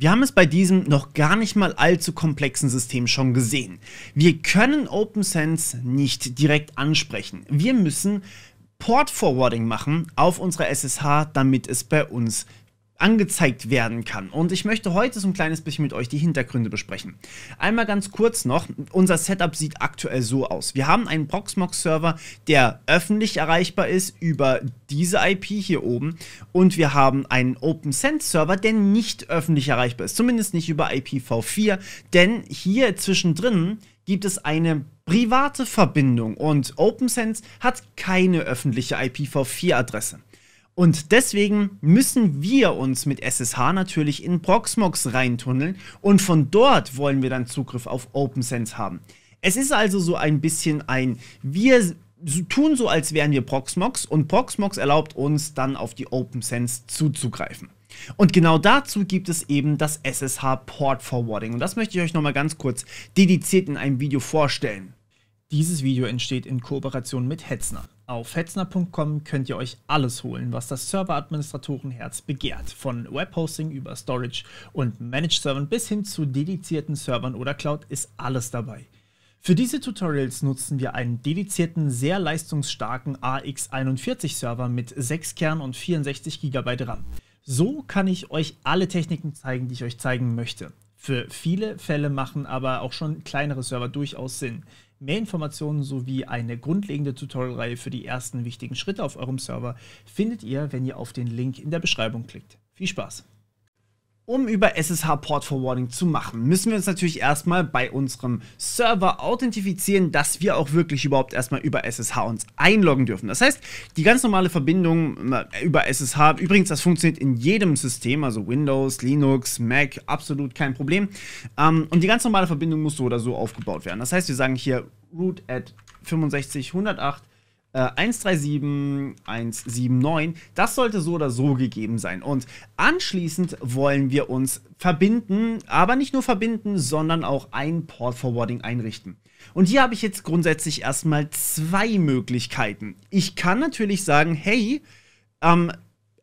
Wir haben es bei diesem noch gar nicht mal allzu komplexen System schon gesehen. Wir können OpenSense nicht direkt ansprechen. Wir müssen Port Forwarding machen auf unserer SSH, damit es bei uns angezeigt werden kann. Und ich möchte heute so ein kleines bisschen mit euch die Hintergründe besprechen. Einmal ganz kurz noch, unser Setup sieht aktuell so aus. Wir haben einen Proxmox-Server, der öffentlich erreichbar ist über diese IP hier oben und wir haben einen opensense server der nicht öffentlich erreichbar ist, zumindest nicht über IPv4, denn hier zwischendrin gibt es eine private Verbindung und OpenSense hat keine öffentliche IPv4-Adresse. Und deswegen müssen wir uns mit SSH natürlich in Proxmox reintunneln und von dort wollen wir dann Zugriff auf OpenSense haben. Es ist also so ein bisschen ein, wir tun so, als wären wir Proxmox und Proxmox erlaubt uns dann auf die OpenSense zuzugreifen. Und genau dazu gibt es eben das SSH Port Forwarding und das möchte ich euch nochmal ganz kurz dediziert in einem Video vorstellen. Dieses Video entsteht in Kooperation mit Hetzner. Auf hetzner.com könnt ihr euch alles holen, was das Serveradministratorenherz begehrt. Von Webhosting über Storage und Managed Servern bis hin zu dedizierten Servern oder Cloud ist alles dabei. Für diese Tutorials nutzen wir einen dedizierten, sehr leistungsstarken AX41-Server mit 6 Kern und 64 GB RAM. So kann ich euch alle Techniken zeigen, die ich euch zeigen möchte. Für viele Fälle machen aber auch schon kleinere Server durchaus Sinn. Mehr Informationen sowie eine grundlegende Tutorialreihe für die ersten wichtigen Schritte auf eurem Server findet ihr, wenn ihr auf den Link in der Beschreibung klickt. Viel Spaß! Um über SSH Port Forwarding zu machen, müssen wir uns natürlich erstmal bei unserem Server authentifizieren, dass wir auch wirklich überhaupt erstmal über SSH uns einloggen dürfen. Das heißt, die ganz normale Verbindung äh, über SSH, übrigens, das funktioniert in jedem System, also Windows, Linux, Mac, absolut kein Problem. Ähm, und die ganz normale Verbindung muss so oder so aufgebaut werden. Das heißt, wir sagen hier root at 65 108 137179. Äh, das sollte so oder so gegeben sein. Und anschließend wollen wir uns verbinden, aber nicht nur verbinden, sondern auch ein Port Forwarding einrichten. Und hier habe ich jetzt grundsätzlich erstmal zwei Möglichkeiten. Ich kann natürlich sagen, hey, ähm,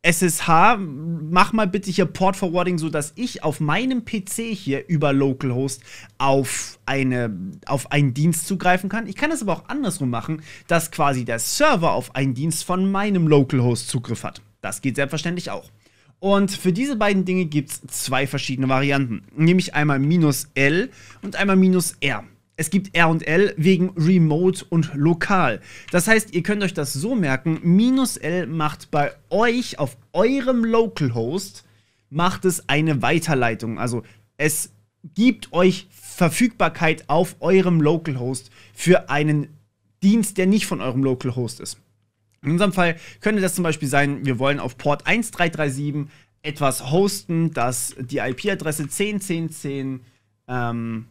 SSH, mach mal bitte hier Port Forwarding, sodass ich auf meinem PC hier über Localhost auf, eine, auf einen Dienst zugreifen kann. Ich kann das aber auch andersrum machen, dass quasi der Server auf einen Dienst von meinem Localhost Zugriff hat. Das geht selbstverständlich auch. Und für diese beiden Dinge gibt es zwei verschiedene Varianten, nämlich einmal minus L und einmal minus R es gibt R und L wegen Remote und Lokal. Das heißt, ihr könnt euch das so merken, minus L macht bei euch auf eurem Localhost, macht es eine Weiterleitung. Also es gibt euch Verfügbarkeit auf eurem Localhost für einen Dienst, der nicht von eurem Localhost ist. In unserem Fall könnte das zum Beispiel sein, wir wollen auf Port 1337 etwas hosten, das die IP-Adresse 10.10.10 ähm,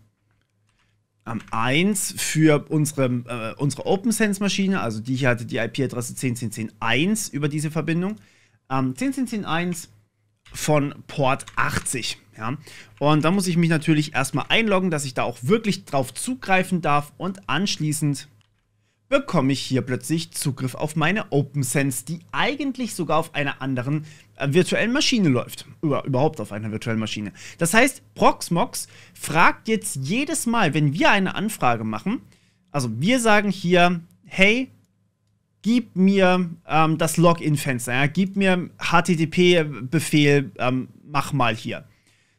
ähm, 1 für unsere, äh, unsere OpenSense-Maschine, also die hier hatte die IP-Adresse 10.10.10.1 über diese Verbindung. Ähm, 10.10.10.1 von Port 80. Ja? Und da muss ich mich natürlich erstmal einloggen, dass ich da auch wirklich drauf zugreifen darf und anschließend bekomme ich hier plötzlich Zugriff auf meine OpenSense, die eigentlich sogar auf einer anderen äh, virtuellen Maschine läuft. Über, überhaupt auf einer virtuellen Maschine. Das heißt, Proxmox fragt jetzt jedes Mal, wenn wir eine Anfrage machen, also wir sagen hier, hey, gib mir ähm, das Login-Fenster, ja, gib mir HTTP-Befehl, ähm, mach mal hier.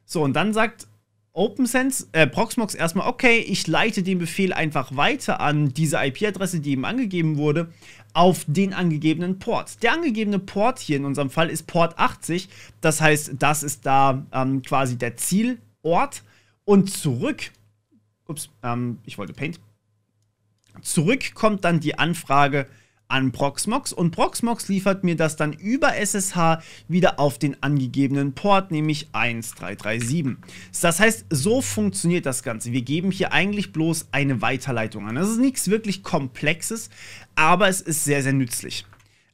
So, und dann sagt OpenSense, äh, Proxmox erstmal, okay, ich leite den Befehl einfach weiter an diese IP-Adresse, die eben angegeben wurde, auf den angegebenen Port. Der angegebene Port hier in unserem Fall ist Port 80, das heißt, das ist da ähm, quasi der Zielort und zurück, ups, ähm, ich wollte Paint, zurück kommt dann die Anfrage an Proxmox und Proxmox liefert mir das dann über SSH wieder auf den angegebenen Port, nämlich 1337. Das heißt, so funktioniert das Ganze. Wir geben hier eigentlich bloß eine Weiterleitung an. Das ist nichts wirklich Komplexes, aber es ist sehr, sehr nützlich.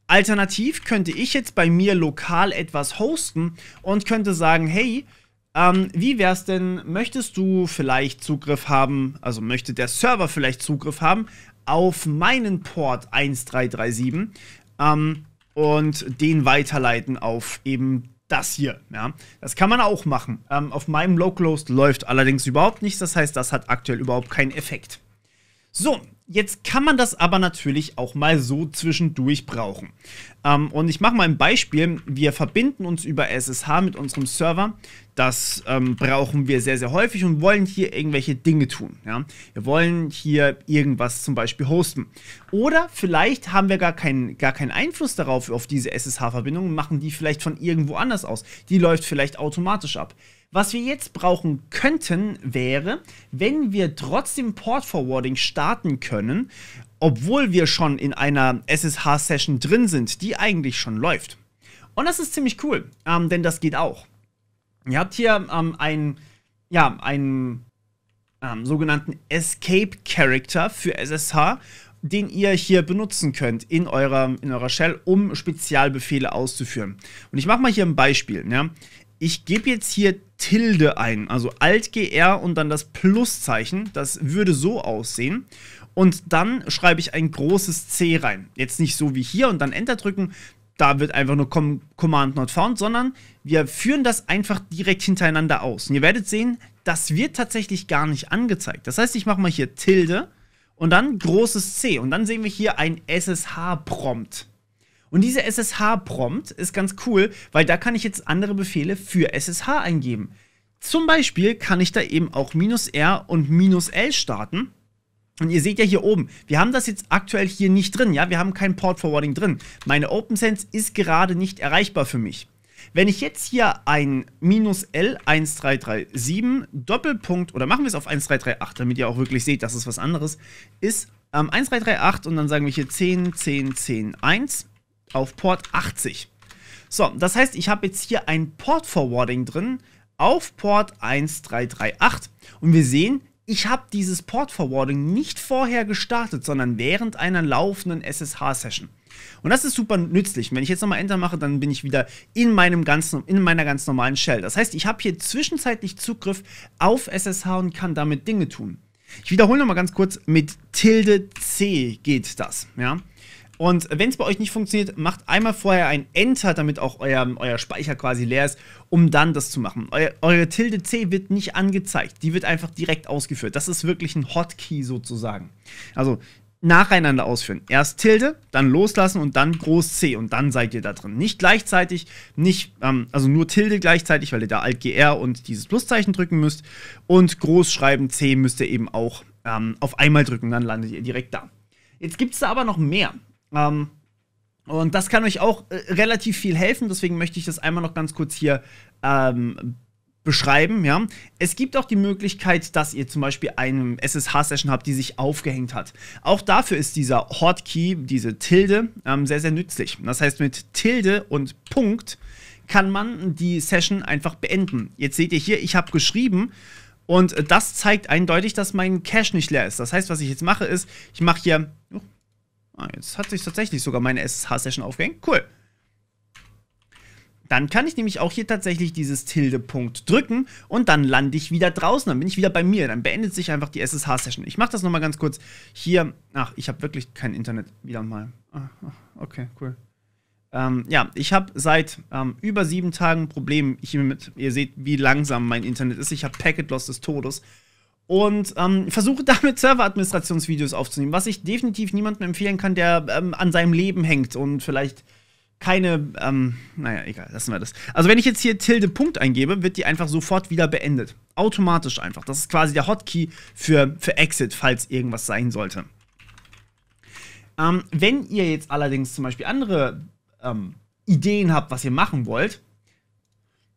Alternativ könnte ich jetzt bei mir lokal etwas hosten und könnte sagen, hey, ähm, wie es denn, möchtest du vielleicht Zugriff haben, also möchte der Server vielleicht Zugriff haben auf meinen Port 1337 ähm, und den weiterleiten auf eben das hier. Ja? Das kann man auch machen. Ähm, auf meinem Localhost läuft allerdings überhaupt nichts. Das heißt, das hat aktuell überhaupt keinen Effekt. So, Jetzt kann man das aber natürlich auch mal so zwischendurch brauchen. Ähm, und ich mache mal ein Beispiel. Wir verbinden uns über SSH mit unserem Server. Das ähm, brauchen wir sehr, sehr häufig und wollen hier irgendwelche Dinge tun. Ja? Wir wollen hier irgendwas zum Beispiel hosten. Oder vielleicht haben wir gar keinen, gar keinen Einfluss darauf, auf diese SSH-Verbindung, machen die vielleicht von irgendwo anders aus. Die läuft vielleicht automatisch ab. Was wir jetzt brauchen könnten, wäre, wenn wir trotzdem Port Forwarding starten können, obwohl wir schon in einer SSH-Session drin sind, die eigentlich schon läuft. Und das ist ziemlich cool, ähm, denn das geht auch. Ihr habt hier ähm, ein, ja, einen ähm, sogenannten Escape Character für SSH, den ihr hier benutzen könnt in eurer, in eurer Shell, um Spezialbefehle auszuführen. Und ich mache mal hier ein Beispiel. Ja? Ne? Ich gebe jetzt hier Tilde ein. Also Alt-GR und dann das Pluszeichen. Das würde so aussehen. Und dann schreibe ich ein großes C rein. Jetzt nicht so wie hier und dann Enter drücken. Da wird einfach nur Com Command not found, sondern wir führen das einfach direkt hintereinander aus. Und ihr werdet sehen, das wird tatsächlich gar nicht angezeigt. Das heißt, ich mache mal hier Tilde und dann großes C. Und dann sehen wir hier ein SSH-Prompt. Und dieser SSH-Prompt ist ganz cool, weil da kann ich jetzt andere Befehle für SSH eingeben. Zum Beispiel kann ich da eben auch minus R und minus L starten. Und ihr seht ja hier oben, wir haben das jetzt aktuell hier nicht drin, ja, wir haben kein Port Forwarding drin. Meine OpenSense ist gerade nicht erreichbar für mich. Wenn ich jetzt hier ein minus L1337 Doppelpunkt, oder machen wir es auf 1338, damit ihr auch wirklich seht, dass es was anderes ist, ähm, 1338 und dann sagen wir hier 10, 10, 10, 1 auf Port 80. So, das heißt, ich habe jetzt hier ein Port Forwarding drin auf Port 1338 und wir sehen, ich habe dieses Port Forwarding nicht vorher gestartet, sondern während einer laufenden SSH-Session. Und das ist super nützlich. Wenn ich jetzt nochmal Enter mache, dann bin ich wieder in, meinem ganzen, in meiner ganz normalen Shell. Das heißt, ich habe hier zwischenzeitlich Zugriff auf SSH und kann damit Dinge tun. Ich wiederhole nochmal ganz kurz, mit Tilde C geht das. Ja? Und wenn es bei euch nicht funktioniert, macht einmal vorher ein Enter, damit auch euer, euer Speicher quasi leer ist, um dann das zu machen. Eu, eure Tilde C wird nicht angezeigt, die wird einfach direkt ausgeführt. Das ist wirklich ein Hotkey sozusagen. Also nacheinander ausführen. Erst Tilde, dann loslassen und dann Groß C und dann seid ihr da drin. Nicht gleichzeitig, nicht, ähm, also nur Tilde gleichzeitig, weil ihr da Alt GR und dieses Pluszeichen drücken müsst. Und Groß schreiben C müsst ihr eben auch ähm, auf einmal drücken, dann landet ihr direkt da. Jetzt gibt es da aber noch mehr. Ähm, und das kann euch auch äh, relativ viel helfen, deswegen möchte ich das einmal noch ganz kurz hier ähm, beschreiben, ja. Es gibt auch die Möglichkeit, dass ihr zum Beispiel eine SSH-Session habt, die sich aufgehängt hat. Auch dafür ist dieser Hotkey, diese Tilde, ähm, sehr, sehr nützlich. Das heißt, mit Tilde und Punkt kann man die Session einfach beenden. Jetzt seht ihr hier, ich habe geschrieben und äh, das zeigt eindeutig, dass mein Cache nicht leer ist. Das heißt, was ich jetzt mache, ist, ich mache hier, oh, Ah, jetzt hat sich tatsächlich sogar meine SSH-Session aufgehängt. Cool. Dann kann ich nämlich auch hier tatsächlich dieses Tilde-Punkt drücken und dann lande ich wieder draußen. Dann bin ich wieder bei mir. Dann beendet sich einfach die SSH-Session. Ich mache das nochmal ganz kurz. Hier, ach, ich habe wirklich kein Internet. Wieder mal. Ah, ah okay, cool. Ähm, ja, ich habe seit ähm, über sieben Tagen Probleme hiermit. Ihr seht, wie langsam mein Internet ist. Ich habe Packet-Loss des Todes und ähm, versuche damit Serveradministrationsvideos aufzunehmen, was ich definitiv niemandem empfehlen kann, der ähm, an seinem Leben hängt und vielleicht keine, ähm, naja, egal, lassen wir das. Also wenn ich jetzt hier Tilde Punkt eingebe, wird die einfach sofort wieder beendet. Automatisch einfach. Das ist quasi der Hotkey für, für Exit, falls irgendwas sein sollte. Ähm, wenn ihr jetzt allerdings zum Beispiel andere ähm, Ideen habt, was ihr machen wollt,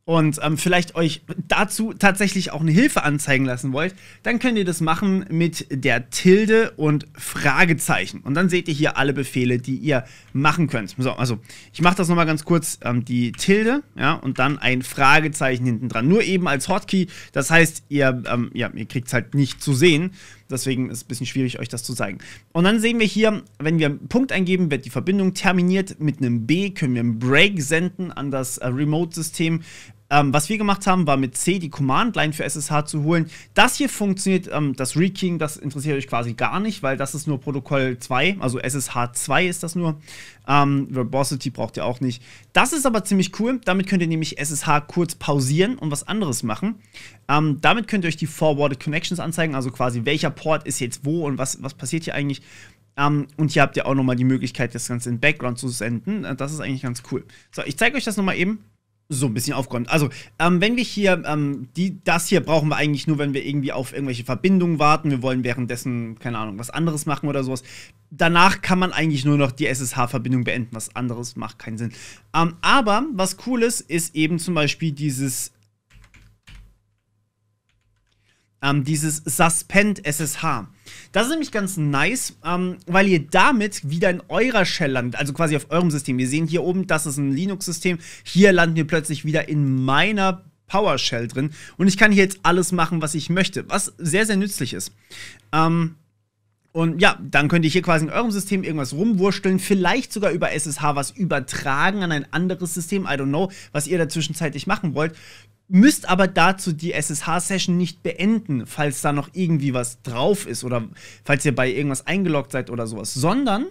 und ähm, vielleicht euch dazu tatsächlich auch eine Hilfe anzeigen lassen wollt, dann könnt ihr das machen mit der Tilde und Fragezeichen. Und dann seht ihr hier alle Befehle, die ihr machen könnt. So, also ich mache das nochmal ganz kurz, ähm, die Tilde ja, und dann ein Fragezeichen hinten dran. Nur eben als Hotkey, das heißt, ihr, ähm, ja, ihr kriegt es halt nicht zu sehen. Deswegen ist es ein bisschen schwierig, euch das zu zeigen. Und dann sehen wir hier, wenn wir einen Punkt eingeben, wird die Verbindung terminiert. Mit einem B können wir einen Break senden an das äh, Remote-System. Ähm, was wir gemacht haben, war mit C die Command-Line für SSH zu holen. Das hier funktioniert, ähm, das Rekeying, das interessiert euch quasi gar nicht, weil das ist nur Protokoll 2, also SSH 2 ist das nur. Ähm, Verbosity braucht ihr auch nicht. Das ist aber ziemlich cool. Damit könnt ihr nämlich SSH kurz pausieren und was anderes machen. Ähm, damit könnt ihr euch die Forwarded Connections anzeigen, also quasi welcher Port ist jetzt wo und was, was passiert hier eigentlich. Um, ähm, und hier habt ihr auch nochmal die Möglichkeit, das Ganze in Background zu senden. Äh, das ist eigentlich ganz cool. So, ich zeige euch das nochmal eben so ein bisschen aufgeräumt. Also, ähm, wenn wir hier, ähm, die, das hier brauchen wir eigentlich nur, wenn wir irgendwie auf irgendwelche Verbindungen warten. Wir wollen währenddessen, keine Ahnung, was anderes machen oder sowas. Danach kann man eigentlich nur noch die SSH-Verbindung beenden. Was anderes macht keinen Sinn. Ähm, aber was cool ist, ist eben zum Beispiel dieses ähm, dieses Suspend SSH. Das ist nämlich ganz nice, ähm, weil ihr damit wieder in eurer Shell landet, also quasi auf eurem System. Wir sehen hier oben, das ist ein Linux-System. Hier landen wir plötzlich wieder in meiner PowerShell drin und ich kann hier jetzt alles machen, was ich möchte, was sehr, sehr nützlich ist. Ähm, und ja, dann könnt ihr hier quasi in eurem System irgendwas rumwursteln, vielleicht sogar über SSH was übertragen an ein anderes System, I don't know, was ihr da zwischenzeitlich machen wollt. Müsst aber dazu die SSH-Session nicht beenden, falls da noch irgendwie was drauf ist oder falls ihr bei irgendwas eingeloggt seid oder sowas, sondern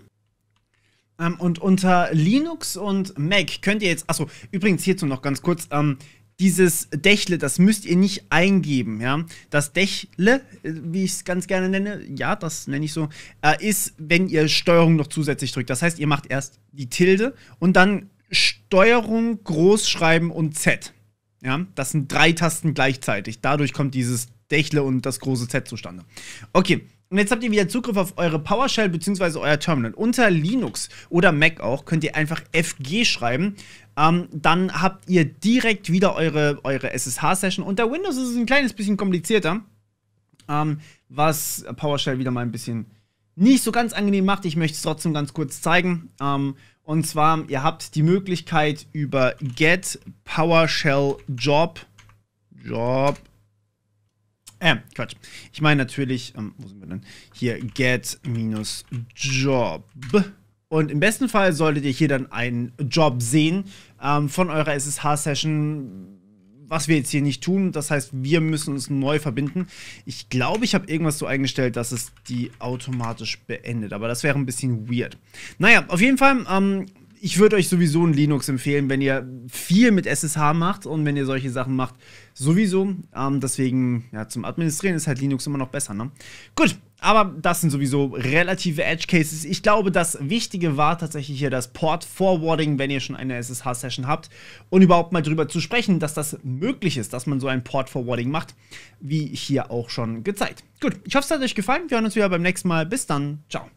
ähm, und unter Linux und Mac könnt ihr jetzt, achso, übrigens hierzu noch ganz kurz, ähm, dieses Dächle, das müsst ihr nicht eingeben, ja. Das Dächle, äh, wie ich es ganz gerne nenne, ja, das nenne ich so, äh, ist, wenn ihr Steuerung noch zusätzlich drückt. Das heißt, ihr macht erst die Tilde und dann Steuerung, Großschreiben und Z. Ja, das sind drei Tasten gleichzeitig. Dadurch kommt dieses Dächle und das große Z zustande. Okay, und jetzt habt ihr wieder Zugriff auf eure PowerShell bzw. euer Terminal. Unter Linux oder Mac auch könnt ihr einfach FG schreiben. Ähm, dann habt ihr direkt wieder eure, eure SSH-Session. Unter Windows ist es ein kleines bisschen komplizierter, ähm, was PowerShell wieder mal ein bisschen nicht so ganz angenehm macht. Ich möchte es trotzdem ganz kurz zeigen. Ähm, und zwar, ihr habt die Möglichkeit über get PowerShell Job, Job äh, Quatsch. Ich meine natürlich, ähm, wo sind wir denn? Hier get-job. Und im besten Fall solltet ihr hier dann einen Job sehen ähm, von eurer SSH-Session, was wir jetzt hier nicht tun. Das heißt, wir müssen uns neu verbinden. Ich glaube, ich habe irgendwas so eingestellt, dass es die automatisch beendet. Aber das wäre ein bisschen weird. Naja, auf jeden Fall ähm, ich würde euch sowieso ein Linux empfehlen, wenn ihr viel mit SSH macht und wenn ihr solche Sachen macht, sowieso. Ähm, deswegen, ja, zum Administrieren ist halt Linux immer noch besser, ne? Gut, aber das sind sowieso relative Edge Cases. Ich glaube, das Wichtige war tatsächlich hier das Port Forwarding, wenn ihr schon eine SSH-Session habt und überhaupt mal drüber zu sprechen, dass das möglich ist, dass man so ein Port Forwarding macht, wie hier auch schon gezeigt. Gut, ich hoffe, es hat euch gefallen. Wir hören uns wieder beim nächsten Mal. Bis dann. Ciao.